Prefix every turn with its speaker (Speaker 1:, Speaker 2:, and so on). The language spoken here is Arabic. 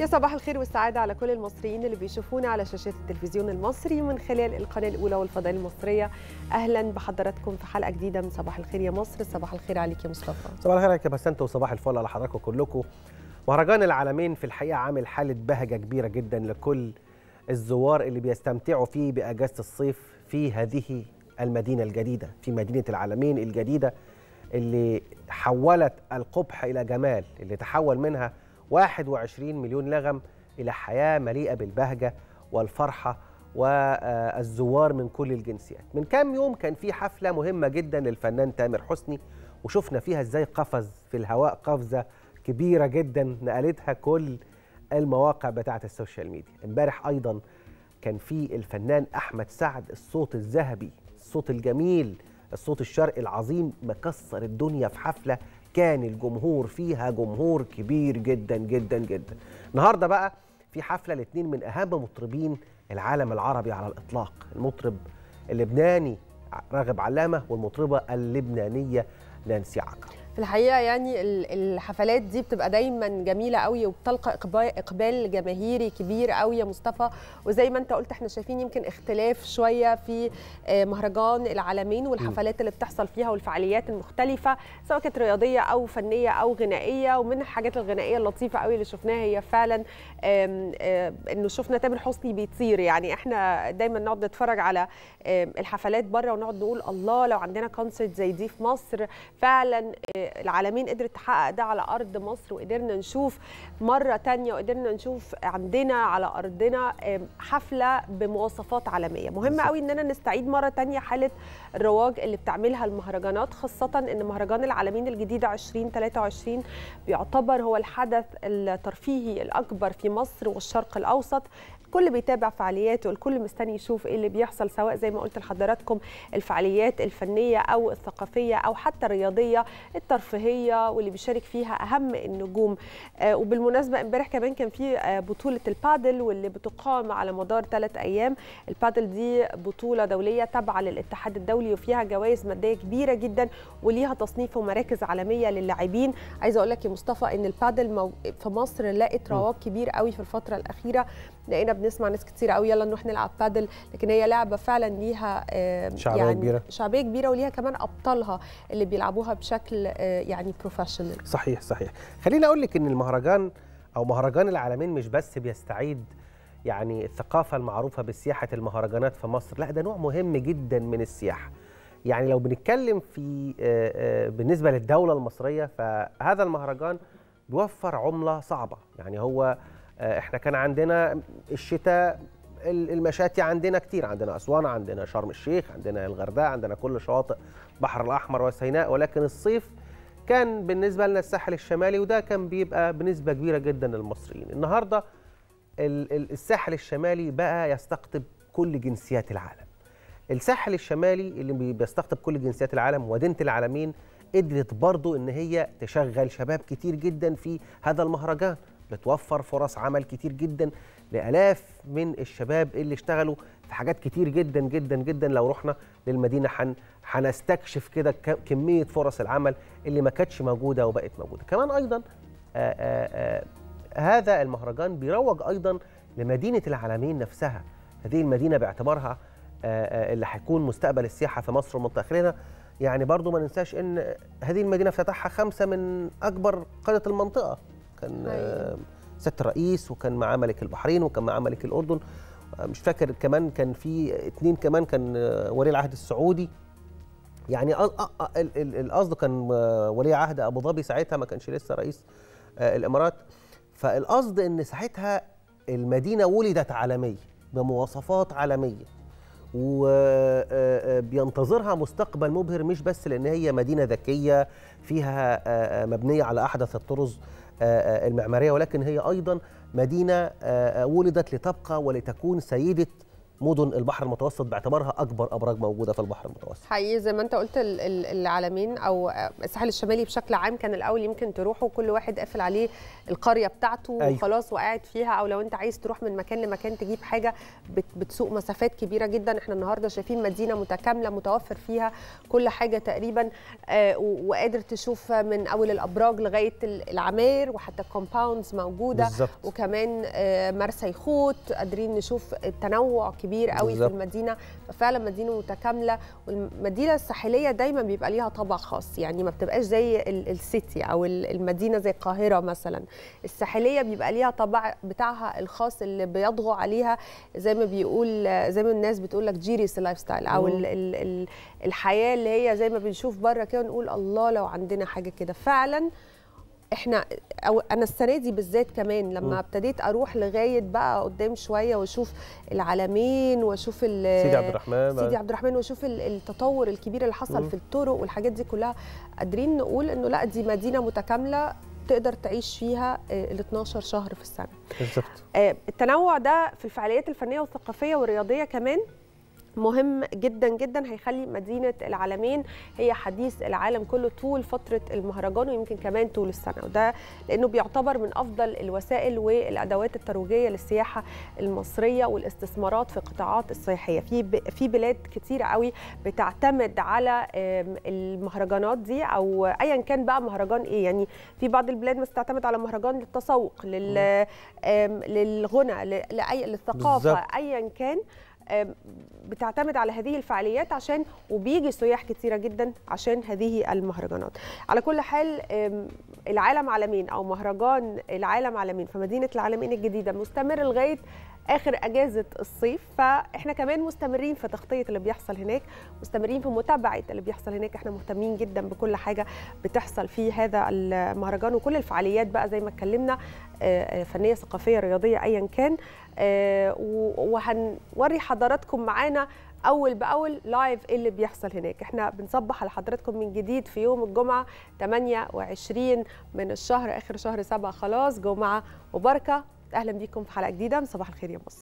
Speaker 1: يا صباح الخير والسعادة على كل المصريين اللي بيشوفونا على شاشات التلفزيون المصري من خلال القناة الأولى والفضائية المصرية أهلا بحضراتكم في حلقة جديدة من صباح الخير يا مصر صباح الخير عليك يا مصطفى
Speaker 2: صباح الخير عليك يا بسنت وصباح الفل على حضراتكم كلكم مهرجان العالمين في الحقيقة عامل حالة بهجة كبيرة جدا لكل الزوار اللي بيستمتعوا فيه بأجازة الصيف في هذه المدينة الجديدة في مدينة العالمين الجديدة اللي حولت القبح إلى جمال اللي تحول منها 21 مليون لغم إلى حياة مليئة بالبهجة والفرحة والزوار من كل الجنسيات من كام يوم كان في حفلة مهمة جدا للفنان تامر حسني وشفنا فيها ازاي قفز في الهواء قفزة كبيرة جدا نقلتها كل المواقع بتاعة السوشيال ميديا امبارح أيضا كان في الفنان أحمد سعد الصوت الذهبي الصوت الجميل الصوت الشرقي العظيم مكسر الدنيا في حفلة كان الجمهور فيها جمهور كبير جدا جدا جدا النهارده بقى في حفله لاثنين من اهم مطربين العالم العربي على الاطلاق المطرب اللبناني راغب علامه والمطربه اللبنانيه نانسي عكر
Speaker 1: في الحقيقه يعني الحفلات دي بتبقى دايما جميله قوي وبتلقى اقبال جماهيري كبير قوي يا مصطفى وزي ما انت قلت احنا شايفين يمكن اختلاف شويه في آه، مهرجان العالمين والحفلات اللي بتحصل فيها والفعاليات المختلفه سواء كانت رياضيه او فنيه او غنائيه ومن الحاجات الغنائيه اللطيفه قوي اللي شفناها هي فعلا انه شفنا تامر حسني بيطير يعني احنا دايما نقعد نتفرج على الحفلات بره ونقعد نقول الله لو عندنا كونسرت زي دي في مصر فعلا العالمين قدرت تحقق ده على ارض مصر وقدرنا نشوف مره تانية وقدرنا نشوف عندنا على ارضنا حفله بمواصفات عالميه مهم قوي اننا نستعيد مره تانية حاله الرواج اللي بتعملها المهرجانات خاصه ان مهرجان العالمين الجديد 2023 بيعتبر هو الحدث الترفيهي الاكبر في مصر والشرق الاوسط الكل بيتابع فعالياته الكل مستني يشوف ايه اللي بيحصل سواء زي ما قلت لحضراتكم الفعاليات الفنيه او الثقافيه او حتى الرياضيه ترفيهيه واللي بيشارك فيها اهم النجوم آه، وبالمناسبه امبارح كمان كان في آه، بطوله البادل واللي بتقام على مدار ثلاث ايام البادل دي بطوله دوليه تابعه للاتحاد الدولي وفيها جوائز ماديه كبيره جدا وليها تصنيف ومراكز عالميه للاعبين عايزه اقول لك يا مصطفى ان البادل في مصر لقت رواج كبير قوي في الفتره الاخيره لقينا بنسمع ناس كتير قوي يلا نروح نلعب بادل لكن هي لعبه فعلا ليها آه، شعبيه يعني كبيره شعبيه كبيره وليها كمان ابطالها اللي بيلعبوها بشكل آه، يعني بروفيشنال
Speaker 2: صحيح صحيح خليني اقول لك ان المهرجان او مهرجان العالمين مش بس بيستعيد يعني الثقافه المعروفه بسياحه المهرجانات في مصر لا ده نوع مهم جدا من السياحه يعني لو بنتكلم في آه، آه، بالنسبه للدوله المصريه فهذا المهرجان بيوفر عمله صعبه يعني هو احنا كان عندنا الشتاء المشاتي عندنا كتير عندنا اسوان عندنا شرم الشيخ عندنا الغردقه عندنا كل شواطئ بحر الاحمر وسيناء ولكن الصيف كان بالنسبه لنا الساحل الشمالي وده كان بيبقى بنسبه كبيره جدا للمصريين النهارده الساحل الشمالي بقى يستقطب كل جنسيات العالم الساحل الشمالي اللي بيستقطب كل جنسيات العالم ودنت العالمين قدرت برضو ان هي تشغل شباب كتير جدا في هذا المهرجان بتوفر فرص عمل كتير جدا لالاف من الشباب اللي اشتغلوا حاجات كتير جدا جدا جدا لو رحنا للمدينه حن هنستكشف كده كميه فرص العمل اللي ما كانتش موجوده وبقت موجوده كمان ايضا آآ آآ هذا المهرجان بيروج ايضا لمدينه العالمين نفسها هذه المدينه باعتبارها اللي هيكون مستقبل السياحه في مصر ومنطقه خلينا يعني برضو ما ننساش ان هذه المدينه افتتحها خمسه من اكبر قاده المنطقه كان سياده أيوة. الرئيس وكان معاه ملك البحرين وكان معاه ملك الاردن مش فاكر كمان كان في اتنين كمان كان ولي العهد السعودي يعني القصد كان ولي عهد ابو ظبي ساعتها ما كانش لسه رئيس آه، الامارات فالقصد ان ساعتها المدينه ولدت عالميه بمواصفات عالميه وبينتظرها آه، آه، مستقبل مبهر مش بس لان هي مدينه ذكيه فيها مبنيه على احدث الطرز المعماريه ولكن هي ايضا مدينة آه، آه، ولدت لتبقى ولتكون سيدة مدن البحر المتوسط باعتبارها اكبر ابراج موجوده في البحر المتوسط.
Speaker 1: حقيقي زي ما انت قلت العالمين او الساحل الشمالي بشكل عام كان الاول يمكن تروحوا كل واحد قافل عليه القريه بتاعته أيوه. وخلاص وقاعد فيها او لو انت عايز تروح من مكان لمكان تجيب حاجه بتسوق مسافات كبيره جدا احنا النهارده شايفين مدينه متكامله متوفر فيها كل حاجه تقريبا آه، وقادر تشوف من اول الابراج لغايه العماير وحتى الكومباوندز موجوده بالزبط. وكمان آه، مرسى يخوت قادرين نشوف التنوع كبير قوي بالزبط. في المدينه فعلا مدينه متكامله والمدينه الساحليه دايما بيبقى ليها طابع خاص يعني ما بتبقاش زي السيتي او المدينه زي القاهره مثلا الساحليه بيبقى ليها طابع بتاعها الخاص اللي بيضغوا عليها زي ما بيقول زي ما الناس بتقول لك جيريس لايف ستايل او الـ الـ الحياه اللي هي زي ما بنشوف بره كده ونقول الله لو عندنا حاجه كده فعلا احنا أو انا السنه دي بالذات كمان لما ابتديت اروح لغايه بقى قدام شويه واشوف العالمين واشوف سيدي عبد الرحمن سيدي عبد الرحمن واشوف التطور الكبير اللي حصل م. في الطرق والحاجات دي كلها قادرين نقول انه لا دي مدينه متكامله تقدر تعيش فيها آه، ال 12 شهر في السنه بالظبط آه، التنوع ده في الفعاليات الفنيه والثقافيه والرياضيه كمان مهم جدا جدا هيخلي مدينه العالمين هي حديث العالم كله طول فتره المهرجان ويمكن كمان طول السنه وده لانه بيعتبر من افضل الوسائل والادوات الترويجيه للسياحه المصريه والاستثمارات في قطاعات السياحيه في في بلاد كتير قوي بتعتمد على المهرجانات دي او ايا كان بقى مهرجان ايه يعني في بعض البلاد مثلا تعتمد على مهرجان للتسوق لل للغنى لاي للثقافه ايا كان بتعتمد على هذه الفعاليات عشان وبيجي سياح كتيره جدا عشان هذه المهرجانات على كل حال العالم عالمين او مهرجان العالم عالمين في مدينه العالمين الجديده مستمر لغايه اخر اجازه الصيف فاحنا كمان مستمرين في تغطيه اللي بيحصل هناك مستمرين في متابعه اللي بيحصل هناك احنا مهتمين جدا بكل حاجه بتحصل في هذا المهرجان وكل الفعاليات بقى زي ما اتكلمنا آه، آه، فنيه ثقافيه رياضيه ايا كان آه، وهنوري حضراتكم معانا اول باول لايف ايه اللي بيحصل هناك احنا بنصبح على حضراتكم من جديد في يوم الجمعه 28 من الشهر اخر شهر 7 خلاص جمعه مباركه اهلا بيكم في حلقه جديده من صباح الخير يا مصر